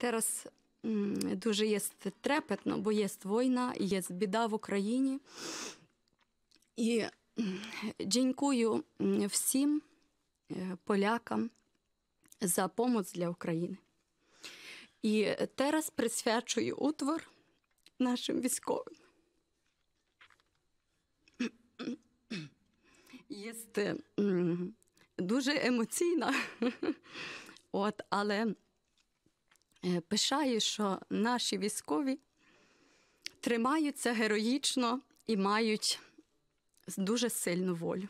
Teraz дуже є трепетно, бо є війна, є біда в Україні. І дякую всім е, полякам за допомогу для України. І зараз присвячую утвор нашим військовим. Є дуже емоційна, от, але. Е, пишаю, що наші військові тримаються героїчно і мають дуже сильну волю.